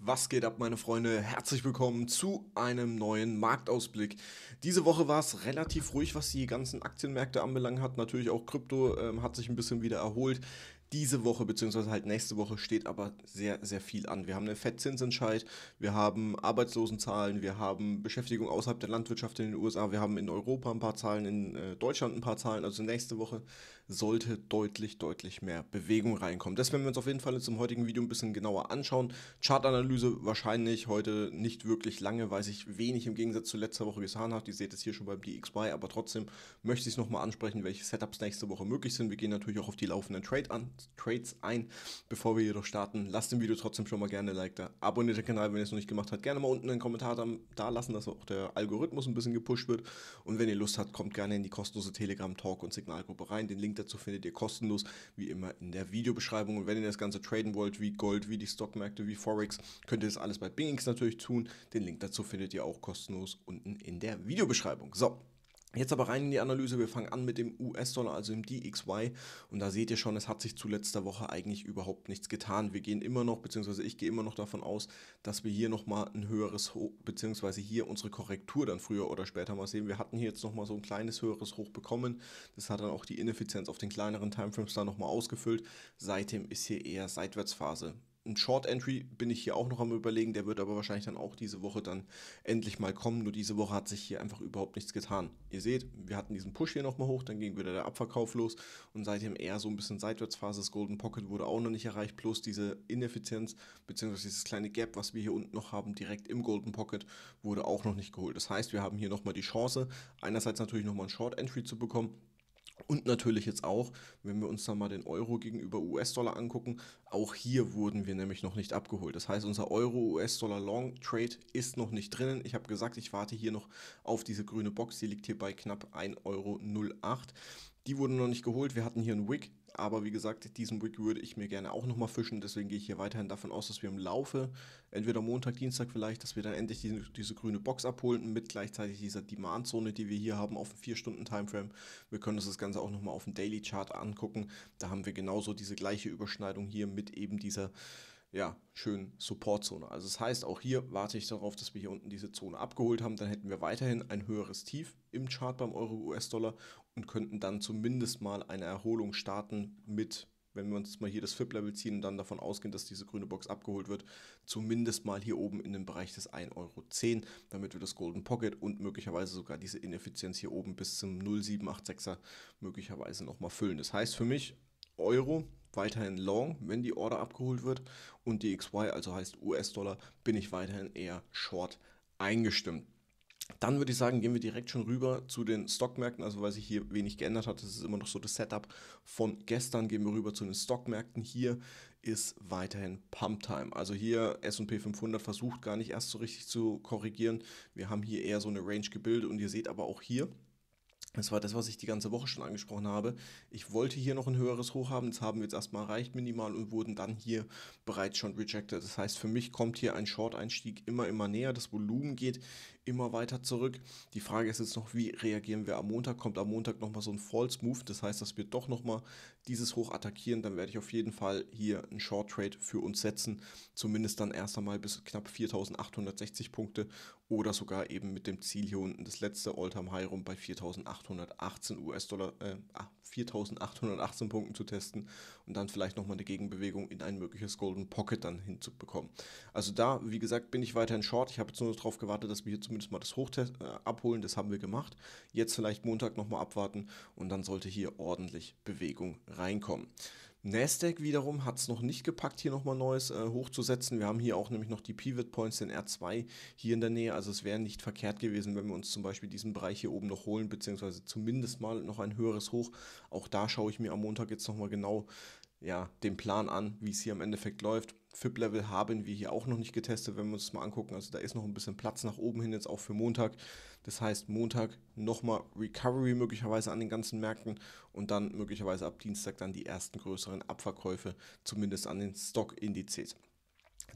Was geht ab, meine Freunde? Herzlich willkommen zu einem neuen Marktausblick. Diese Woche war es relativ ruhig, was die ganzen Aktienmärkte anbelangt hat. Natürlich auch Krypto ähm, hat sich ein bisschen wieder erholt. Diese Woche beziehungsweise halt nächste Woche steht aber sehr, sehr viel an. Wir haben einen Fettzinsentscheid, wir haben Arbeitslosenzahlen, wir haben Beschäftigung außerhalb der Landwirtschaft in den USA, wir haben in Europa ein paar Zahlen, in äh, Deutschland ein paar Zahlen. Also nächste Woche sollte deutlich, deutlich mehr Bewegung reinkommen. Das werden wir uns auf jeden Fall jetzt im heutigen Video ein bisschen genauer anschauen. Chartanalyse wahrscheinlich heute nicht wirklich lange, weil sich wenig im Gegensatz zu letzter Woche getan hat. Ihr seht es hier schon beim DXY, aber trotzdem möchte ich es nochmal ansprechen, welche Setups nächste Woche möglich sind. Wir gehen natürlich auch auf die laufenden Trade an, Trades ein. Bevor wir jedoch starten, lasst dem Video trotzdem schon mal gerne ein Like da. Abonniert den Kanal, wenn ihr es noch nicht gemacht habt. Gerne mal unten einen Kommentar da lassen, dass auch der Algorithmus ein bisschen gepusht wird. Und wenn ihr Lust habt, kommt gerne in die kostenlose Telegram-Talk- und Signalgruppe rein. Den Link Dazu findet ihr kostenlos, wie immer, in der Videobeschreibung. Und wenn ihr das Ganze traden wollt, wie Gold, wie die Stockmärkte, wie Forex, könnt ihr das alles bei Bingings natürlich tun. Den Link dazu findet ihr auch kostenlos unten in der Videobeschreibung. So, Jetzt aber rein in die Analyse. Wir fangen an mit dem US-Dollar, also dem DXY. Und da seht ihr schon, es hat sich zu letzter Woche eigentlich überhaupt nichts getan. Wir gehen immer noch, beziehungsweise ich gehe immer noch davon aus, dass wir hier nochmal ein höheres Hoch, beziehungsweise hier unsere Korrektur dann früher oder später mal sehen. Wir hatten hier jetzt nochmal so ein kleines höheres Hoch bekommen. Das hat dann auch die Ineffizienz auf den kleineren Timeframes da nochmal ausgefüllt. Seitdem ist hier eher Seitwärtsphase ein Short Entry bin ich hier auch noch am überlegen, der wird aber wahrscheinlich dann auch diese Woche dann endlich mal kommen. Nur diese Woche hat sich hier einfach überhaupt nichts getan. Ihr seht, wir hatten diesen Push hier nochmal hoch, dann ging wieder der Abverkauf los und seitdem eher so ein bisschen Seitwärtsphase. Das Golden Pocket wurde auch noch nicht erreicht, plus diese Ineffizienz bzw. dieses kleine Gap, was wir hier unten noch haben, direkt im Golden Pocket, wurde auch noch nicht geholt. Das heißt, wir haben hier nochmal die Chance, einerseits natürlich nochmal ein Short Entry zu bekommen und natürlich jetzt auch, wenn wir uns dann mal den Euro gegenüber US-Dollar angucken, auch hier wurden wir nämlich noch nicht abgeholt. Das heißt, unser Euro-US-Dollar-Long-Trade ist noch nicht drinnen. Ich habe gesagt, ich warte hier noch auf diese grüne Box. Die liegt hier bei knapp 1,08 Euro. Die wurden noch nicht geholt. Wir hatten hier einen Wick, aber wie gesagt, diesen Week würde ich mir gerne auch nochmal fischen. Deswegen gehe ich hier weiterhin davon aus, dass wir im Laufe, entweder Montag, Dienstag vielleicht, dass wir dann endlich diese, diese grüne Box abholen mit gleichzeitig dieser Demand-Zone, die wir hier haben, auf dem 4-Stunden-Timeframe. Wir können uns das Ganze auch nochmal auf dem Daily-Chart angucken. Da haben wir genauso diese gleiche Überschneidung hier mit eben dieser ja, schön Supportzone. Also das heißt, auch hier warte ich darauf, dass wir hier unten diese Zone abgeholt haben. Dann hätten wir weiterhin ein höheres Tief im Chart beim Euro-US-Dollar und könnten dann zumindest mal eine Erholung starten mit, wenn wir uns mal hier das FIP-Level ziehen und dann davon ausgehen, dass diese grüne Box abgeholt wird, zumindest mal hier oben in den Bereich des 1,10 Euro, damit wir das Golden Pocket und möglicherweise sogar diese Ineffizienz hier oben bis zum 0,786er möglicherweise nochmal füllen. Das heißt für mich Euro weiterhin long, wenn die Order abgeholt wird und die XY, also heißt US-Dollar, bin ich weiterhin eher short eingestimmt. Dann würde ich sagen, gehen wir direkt schon rüber zu den Stockmärkten. Also weil sich hier wenig geändert hat, das ist immer noch so das Setup von gestern. Gehen wir rüber zu den Stockmärkten. Hier ist weiterhin Pump Time. Also hier S&P 500 versucht gar nicht erst so richtig zu korrigieren. Wir haben hier eher so eine Range gebildet und ihr seht aber auch hier, das war das, was ich die ganze Woche schon angesprochen habe. Ich wollte hier noch ein höheres Hoch haben, das haben wir jetzt erstmal erreicht minimal und wurden dann hier bereits schon rejected. Das heißt, für mich kommt hier ein Short-Einstieg immer, immer näher. Das Volumen geht immer weiter zurück. Die Frage ist jetzt noch, wie reagieren wir am Montag? Kommt am Montag nochmal so ein False Move? Das heißt, dass wir doch nochmal dieses hoch attackieren. Dann werde ich auf jeden Fall hier einen Short Trade für uns setzen. Zumindest dann erst einmal bis knapp 4860 Punkte oder sogar eben mit dem Ziel hier unten das letzte All-Time High rum bei 4818 US-Dollar, äh, 4818 ah, Punkten zu testen und dann vielleicht nochmal eine Gegenbewegung in ein mögliches Golden Pocket dann hinzubekommen. Also da, wie gesagt, bin ich weiterhin Short. Ich habe jetzt nur darauf gewartet, dass wir hier zumindest zumindest mal das Hochtest äh, abholen, das haben wir gemacht. Jetzt vielleicht Montag nochmal abwarten und dann sollte hier ordentlich Bewegung reinkommen. Nasdaq wiederum hat es noch nicht gepackt, hier nochmal Neues äh, hochzusetzen. Wir haben hier auch nämlich noch die Pivot Points, den R2 hier in der Nähe. Also es wäre nicht verkehrt gewesen, wenn wir uns zum Beispiel diesen Bereich hier oben noch holen, beziehungsweise zumindest mal noch ein höheres Hoch. Auch da schaue ich mir am Montag jetzt nochmal genau ja, den Plan an, wie es hier im Endeffekt läuft. FIP-Level haben wir hier auch noch nicht getestet, wenn wir uns das mal angucken. Also da ist noch ein bisschen Platz nach oben hin, jetzt auch für Montag. Das heißt, Montag nochmal Recovery möglicherweise an den ganzen Märkten und dann möglicherweise ab Dienstag dann die ersten größeren Abverkäufe, zumindest an den Stock-Indizes.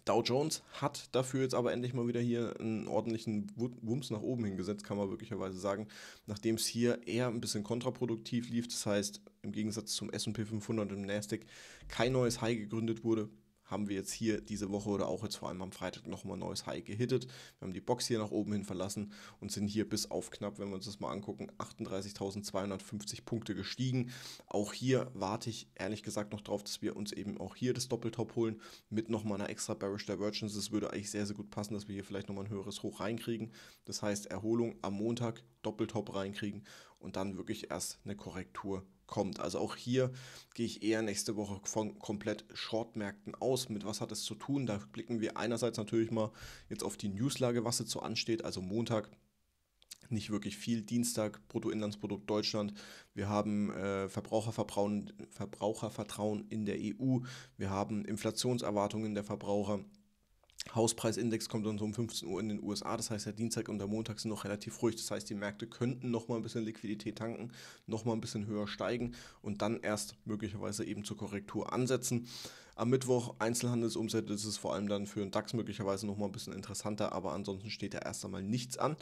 Dow Jones hat dafür jetzt aber endlich mal wieder hier einen ordentlichen Wumms nach oben hingesetzt, kann man möglicherweise sagen, nachdem es hier eher ein bisschen kontraproduktiv lief. Das heißt, im Gegensatz zum SP 500 und Nasdaq kein neues High gegründet wurde, haben wir jetzt hier diese Woche oder auch jetzt vor allem am Freitag nochmal neues High gehittet. Wir haben die Box hier nach oben hin verlassen und sind hier bis auf knapp, wenn wir uns das mal angucken, 38.250 Punkte gestiegen. Auch hier warte ich ehrlich gesagt noch drauf, dass wir uns eben auch hier das Doppeltop holen mit nochmal einer extra Bearish Divergence. Es würde eigentlich sehr, sehr gut passen, dass wir hier vielleicht nochmal ein höheres Hoch reinkriegen. Das heißt Erholung am Montag, Doppeltop reinkriegen und dann wirklich erst eine Korrektur kommt. Also auch hier gehe ich eher nächste Woche von komplett Shortmärkten aus. Mit was hat es zu tun? Da blicken wir einerseits natürlich mal jetzt auf die Newslage, was dazu ansteht, also Montag. Nicht wirklich viel. Dienstag, Bruttoinlandsprodukt Deutschland. Wir haben äh, Verbrauchervertrauen, Verbrauchervertrauen in der EU. Wir haben Inflationserwartungen der Verbraucher. Hauspreisindex kommt dann so um 15 Uhr in den USA. Das heißt, der Dienstag und der Montag sind noch relativ ruhig. Das heißt, die Märkte könnten noch mal ein bisschen Liquidität tanken, noch mal ein bisschen höher steigen und dann erst möglicherweise eben zur Korrektur ansetzen. Am Mittwoch Einzelhandelsumsätze ist es vor allem dann für den DAX möglicherweise noch mal ein bisschen interessanter, aber ansonsten steht da erst einmal nichts an.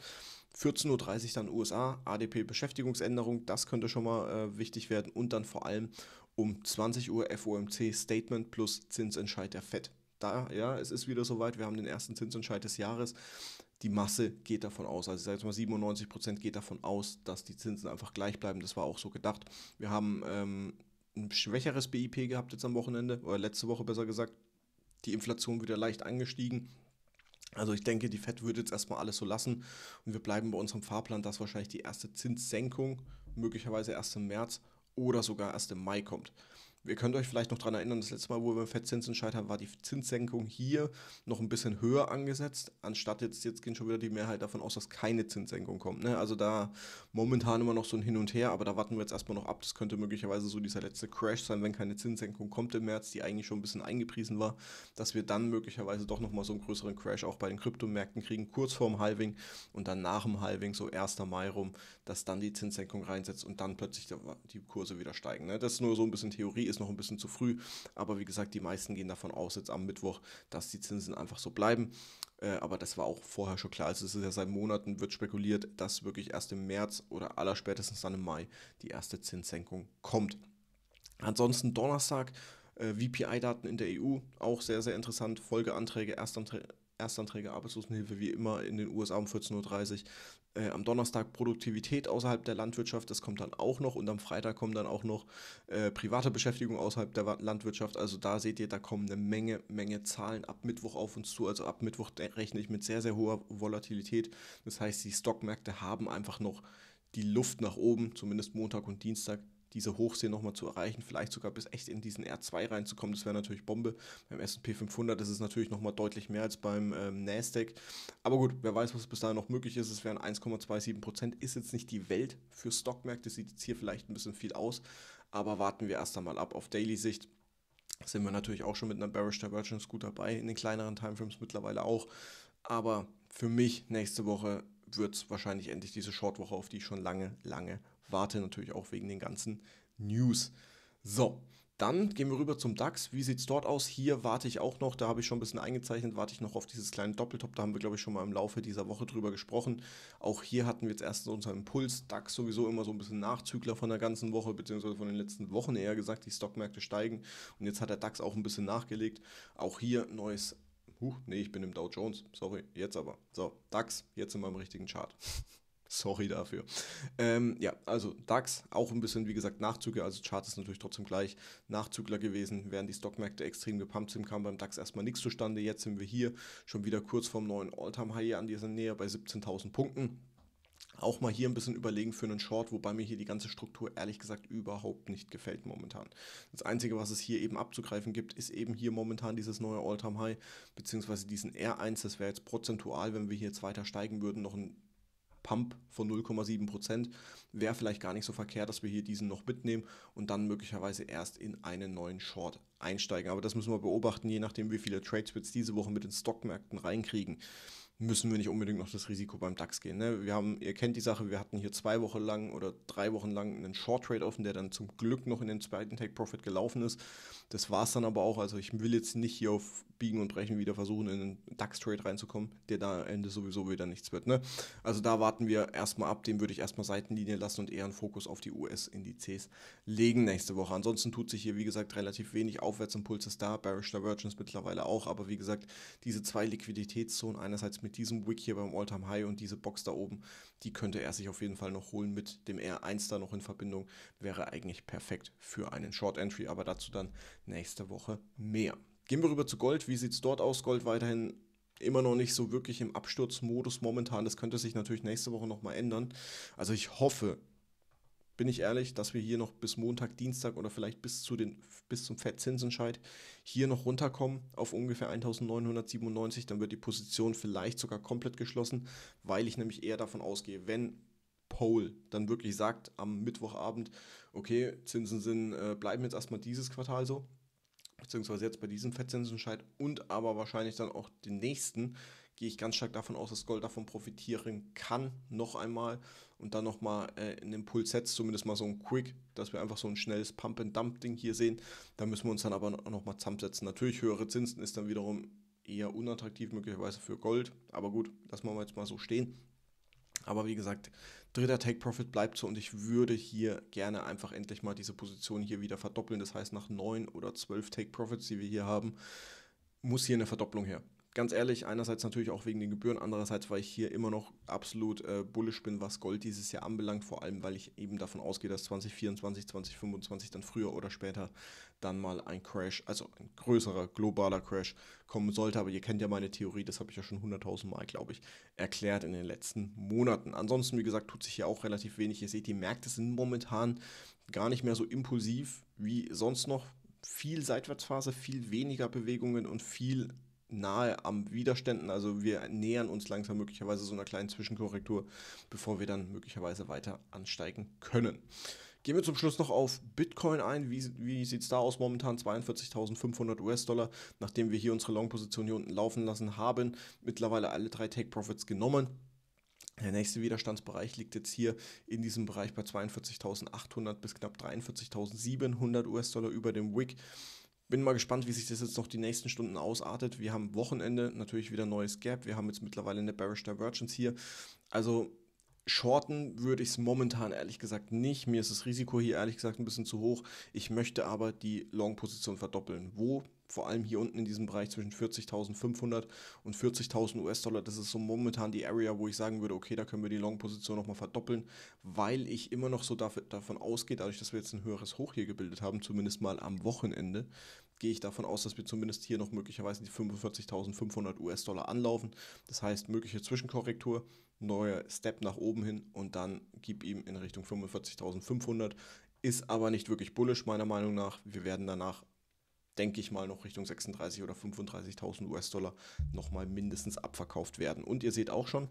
14.30 Uhr dann USA, ADP Beschäftigungsänderung, das könnte schon mal äh, wichtig werden und dann vor allem um 20 Uhr FOMC Statement plus Zinsentscheid der FED da, ja, es ist wieder soweit, wir haben den ersten Zinsentscheid des Jahres. Die Masse geht davon aus, also ich sage jetzt mal 97 Prozent geht davon aus, dass die Zinsen einfach gleich bleiben. Das war auch so gedacht. Wir haben ähm, ein schwächeres BIP gehabt jetzt am Wochenende, oder letzte Woche besser gesagt. Die Inflation wieder leicht angestiegen. Also ich denke, die Fed würde jetzt erstmal alles so lassen und wir bleiben bei unserem Fahrplan, dass wahrscheinlich die erste Zinssenkung möglicherweise erst im März oder sogar erst im Mai kommt. Ihr könnt euch vielleicht noch daran erinnern, das letzte Mal, wo wir Fettzinsen scheitern, war die Zinssenkung hier noch ein bisschen höher angesetzt, anstatt jetzt, jetzt gehen schon wieder die Mehrheit davon aus, dass keine Zinssenkung kommt. Ne? Also da momentan immer noch so ein Hin und Her, aber da warten wir jetzt erstmal noch ab. Das könnte möglicherweise so dieser letzte Crash sein, wenn keine Zinssenkung kommt im März, die eigentlich schon ein bisschen eingepriesen war, dass wir dann möglicherweise doch nochmal so einen größeren Crash auch bei den Kryptomärkten kriegen, kurz vorm Halving und dann nach dem Halving, so 1. Mai rum, dass dann die Zinssenkung reinsetzt und dann plötzlich die Kurse wieder steigen. Ne? Das ist nur so ein bisschen Theorie ist noch ein bisschen zu früh. Aber wie gesagt, die meisten gehen davon aus, jetzt am Mittwoch, dass die Zinsen einfach so bleiben. Äh, aber das war auch vorher schon klar. Also es ist ja seit Monaten wird spekuliert, dass wirklich erst im März oder allerspätestens dann im Mai die erste Zinssenkung kommt. Ansonsten Donnerstag äh, VPI-Daten in der EU, auch sehr, sehr interessant. Folgeanträge, Erstanträge, Erstanträge Arbeitslosenhilfe wie immer in den USA um 14.30 Uhr. Äh, am Donnerstag Produktivität außerhalb der Landwirtschaft, das kommt dann auch noch. Und am Freitag kommen dann auch noch äh, private Beschäftigung außerhalb der Landwirtschaft. Also da seht ihr, da kommen eine Menge, Menge Zahlen ab Mittwoch auf uns zu. Also ab Mittwoch rechne ich mit sehr, sehr hoher Volatilität. Das heißt, die Stockmärkte haben einfach noch die Luft nach oben, zumindest Montag und Dienstag diese Hochsee nochmal zu erreichen, vielleicht sogar bis echt in diesen R2 reinzukommen, das wäre natürlich Bombe. Beim S&P 500 ist es natürlich nochmal deutlich mehr als beim ähm, Nasdaq. Aber gut, wer weiß, was bis dahin noch möglich ist. Es wären 1,27 ist jetzt nicht die Welt für Stockmärkte, sieht jetzt hier vielleicht ein bisschen viel aus, aber warten wir erst einmal ab auf Daily-Sicht sind wir natürlich auch schon mit einer Bearish Divergence gut dabei, in den kleineren Timeframes mittlerweile auch. Aber für mich nächste Woche wird es wahrscheinlich endlich diese Shortwoche, auf die ich schon lange, lange warte natürlich auch wegen den ganzen News. So, dann gehen wir rüber zum DAX. Wie sieht es dort aus? Hier warte ich auch noch, da habe ich schon ein bisschen eingezeichnet, warte ich noch auf dieses kleine Doppeltop. Da haben wir, glaube ich, schon mal im Laufe dieser Woche drüber gesprochen. Auch hier hatten wir jetzt erstens unseren Impuls. DAX sowieso immer so ein bisschen Nachzügler von der ganzen Woche, beziehungsweise von den letzten Wochen eher gesagt. Die Stockmärkte steigen und jetzt hat der DAX auch ein bisschen nachgelegt. Auch hier neues. Huch, nee, ich bin im Dow Jones. Sorry, jetzt aber. So, DAX, jetzt in meinem richtigen Chart. Sorry dafür. Ähm, ja, also DAX auch ein bisschen, wie gesagt, Nachzüge, also Chart ist natürlich trotzdem gleich Nachzügler gewesen, während die Stockmärkte extrem gepumpt sind, kam beim DAX erstmal nichts zustande. Jetzt sind wir hier schon wieder kurz vorm neuen All-Time-High an dieser Nähe bei 17.000 Punkten auch mal hier ein bisschen überlegen für einen Short, wobei mir hier die ganze Struktur ehrlich gesagt überhaupt nicht gefällt momentan. Das Einzige, was es hier eben abzugreifen gibt, ist eben hier momentan dieses neue All-Time-High, beziehungsweise diesen R1, das wäre jetzt prozentual, wenn wir hier jetzt weiter steigen würden, noch ein Pump von 0,7 Wäre vielleicht gar nicht so verkehrt, dass wir hier diesen noch mitnehmen und dann möglicherweise erst in einen neuen Short einsteigen. Aber das müssen wir beobachten, je nachdem, wie viele Trades wir jetzt diese Woche mit den Stockmärkten reinkriegen müssen wir nicht unbedingt noch das Risiko beim DAX gehen. Ne? Wir haben, ihr kennt die Sache, wir hatten hier zwei Wochen lang oder drei Wochen lang einen Short Trade offen, der dann zum Glück noch in den zweiten Take Profit gelaufen ist. Das war es dann aber auch. Also ich will jetzt nicht hier auf Biegen und Brechen wieder versuchen, in den DAX Trade reinzukommen, der da am Ende sowieso wieder nichts wird. Ne? Also da warten wir erstmal ab, dem würde ich erstmal Seitenlinie lassen und eher einen Fokus auf die US-Indizes legen nächste Woche. Ansonsten tut sich hier, wie gesagt, relativ wenig Aufwärtsimpulses da, Bearish Divergence mittlerweile auch, aber wie gesagt, diese zwei Liquiditätszonen, einerseits mit mit diesem Wick hier beim Alltime High und diese Box da oben, die könnte er sich auf jeden Fall noch holen mit dem R1 da noch in Verbindung. Wäre eigentlich perfekt für einen Short Entry, aber dazu dann nächste Woche mehr. Gehen wir rüber zu Gold. Wie sieht es dort aus? Gold weiterhin immer noch nicht so wirklich im Absturzmodus momentan. Das könnte sich natürlich nächste Woche nochmal ändern. Also ich hoffe, bin ich ehrlich, dass wir hier noch bis Montag, Dienstag oder vielleicht bis, zu den, bis zum Fettzinsentscheid hier noch runterkommen auf ungefähr 1997, dann wird die Position vielleicht sogar komplett geschlossen, weil ich nämlich eher davon ausgehe, wenn Poll dann wirklich sagt am Mittwochabend, okay, Zinsen sind, äh, bleiben jetzt erstmal dieses Quartal so, beziehungsweise jetzt bei diesem Fettzinsentscheid und aber wahrscheinlich dann auch den nächsten, gehe ich ganz stark davon aus, dass Gold davon profitieren kann, noch einmal und dann nochmal äh, einen Impuls setzt, zumindest mal so ein Quick, dass wir einfach so ein schnelles Pump-and-Dump-Ding hier sehen. Da müssen wir uns dann aber nochmal zusammensetzen. Natürlich höhere Zinsen ist dann wiederum eher unattraktiv möglicherweise für Gold, aber gut, lassen wir jetzt mal so stehen. Aber wie gesagt, dritter Take Profit bleibt so und ich würde hier gerne einfach endlich mal diese Position hier wieder verdoppeln. Das heißt, nach neun oder zwölf Take Profits, die wir hier haben, muss hier eine Verdopplung her ganz ehrlich, einerseits natürlich auch wegen den Gebühren, andererseits, weil ich hier immer noch absolut äh, bullish bin, was Gold dieses Jahr anbelangt, vor allem, weil ich eben davon ausgehe, dass 2024, 2025 dann früher oder später dann mal ein Crash, also ein größerer globaler Crash kommen sollte. Aber ihr kennt ja meine Theorie, das habe ich ja schon 100.000 Mal, glaube ich, erklärt in den letzten Monaten. Ansonsten, wie gesagt, tut sich hier auch relativ wenig. Ihr seht, die Märkte sind momentan gar nicht mehr so impulsiv wie sonst noch. Viel Seitwärtsphase, viel weniger Bewegungen und viel nahe am Widerständen. Also wir nähern uns langsam möglicherweise so einer kleinen Zwischenkorrektur, bevor wir dann möglicherweise weiter ansteigen können. Gehen wir zum Schluss noch auf Bitcoin ein. Wie, wie sieht es da aus momentan? 42.500 US-Dollar, nachdem wir hier unsere Long-Position hier unten laufen lassen haben. Mittlerweile alle drei Take-Profits genommen. Der nächste Widerstandsbereich liegt jetzt hier in diesem Bereich bei 42.800 bis knapp 43.700 US-Dollar über dem Wick bin mal gespannt, wie sich das jetzt noch die nächsten Stunden ausartet. Wir haben Wochenende natürlich wieder neues Gap. Wir haben jetzt mittlerweile eine Bearish Divergence hier. Also Shorten würde ich es momentan ehrlich gesagt nicht. Mir ist das Risiko hier ehrlich gesagt ein bisschen zu hoch. Ich möchte aber die Long-Position verdoppeln. Wo? Vor allem hier unten in diesem Bereich zwischen 40.500 und 40.000 US-Dollar. Das ist so momentan die Area, wo ich sagen würde, okay, da können wir die Long-Position nochmal verdoppeln, weil ich immer noch so davon ausgehe, dadurch, dass wir jetzt ein höheres Hoch hier gebildet haben, zumindest mal am Wochenende, gehe ich davon aus, dass wir zumindest hier noch möglicherweise die 45.500 US-Dollar anlaufen. Das heißt, mögliche Zwischenkorrektur, neuer Step nach oben hin und dann gib ihm in Richtung 45.500. Ist aber nicht wirklich bullisch, meiner Meinung nach. Wir werden danach, denke ich mal, noch Richtung 36.000 oder 35.000 US-Dollar nochmal mindestens abverkauft werden. Und ihr seht auch schon,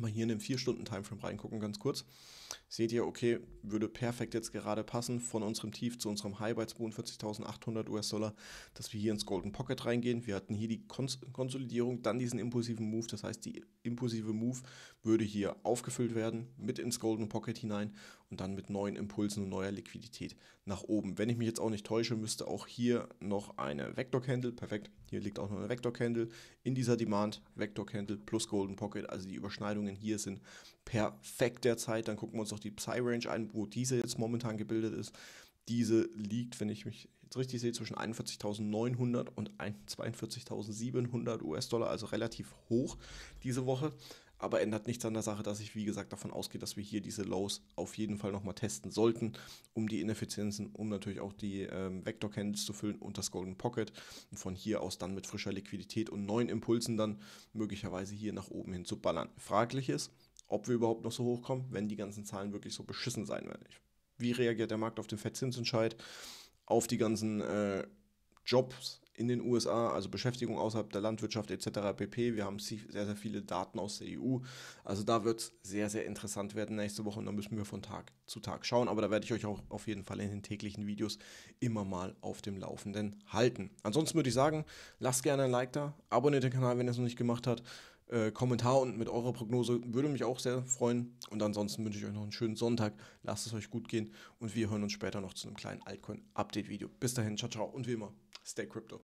mal hier in den 4-Stunden-Timeframe reingucken, ganz kurz. Seht ihr, okay, würde perfekt jetzt gerade passen von unserem Tief zu unserem High bei 42.800 US-Dollar, dass wir hier ins Golden Pocket reingehen. Wir hatten hier die Kons Konsolidierung, dann diesen impulsiven Move. Das heißt, die impulsive Move würde hier aufgefüllt werden, mit ins Golden Pocket hinein und dann mit neuen Impulsen und neuer Liquidität nach oben. Wenn ich mich jetzt auch nicht täusche, müsste auch hier noch eine Vector Candle, perfekt, hier liegt auch noch eine Vector Candle in dieser Demand, Vector Candle plus Golden Pocket, also die Überschneidung denn hier sind perfekt derzeit. Dann gucken wir uns noch die Psy-Range an, wo diese jetzt momentan gebildet ist. Diese liegt, wenn ich mich jetzt richtig sehe, zwischen 41.900 und 42.700 US-Dollar, also relativ hoch diese Woche aber ändert nichts an der Sache, dass ich, wie gesagt, davon ausgehe, dass wir hier diese Lows auf jeden Fall nochmal testen sollten, um die Ineffizienzen, um natürlich auch die ähm, Vector Candles zu füllen und das Golden Pocket. Und von hier aus dann mit frischer Liquidität und neuen Impulsen dann möglicherweise hier nach oben hin zu ballern. Fraglich ist, ob wir überhaupt noch so hochkommen, wenn die ganzen Zahlen wirklich so beschissen sein werden. Wie reagiert der Markt auf den Fettzinsentscheid, auf die ganzen äh, Jobs, in den USA, also Beschäftigung außerhalb der Landwirtschaft etc. pp. Wir haben sehr, sehr viele Daten aus der EU. Also da wird es sehr, sehr interessant werden nächste Woche und da müssen wir von Tag zu Tag schauen. Aber da werde ich euch auch auf jeden Fall in den täglichen Videos immer mal auf dem Laufenden halten. Ansonsten würde ich sagen, lasst gerne ein Like da, abonniert den Kanal, wenn ihr es noch nicht gemacht habt. Äh, Kommentar und mit eurer Prognose würde mich auch sehr freuen. Und ansonsten wünsche ich euch noch einen schönen Sonntag. Lasst es euch gut gehen und wir hören uns später noch zu einem kleinen Altcoin-Update-Video. Bis dahin, ciao, ciao und wie immer, stay crypto.